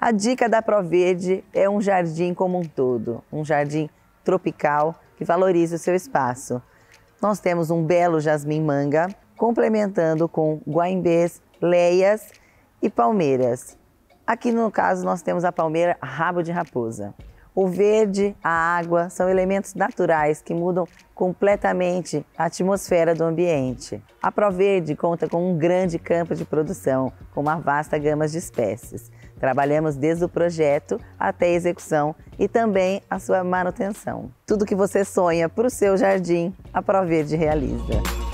A dica da Proverde é um jardim como um todo, um jardim tropical que valoriza o seu espaço. Nós temos um belo jasmim manga, complementando com guaimbês, leias e palmeiras. Aqui no caso nós temos a palmeira rabo de raposa. O verde, a água são elementos naturais que mudam completamente a atmosfera do ambiente. A Proverde conta com um grande campo de produção, com uma vasta gama de espécies. Trabalhamos desde o projeto até a execução e também a sua manutenção. Tudo que você sonha para o seu jardim, a Proverde realiza.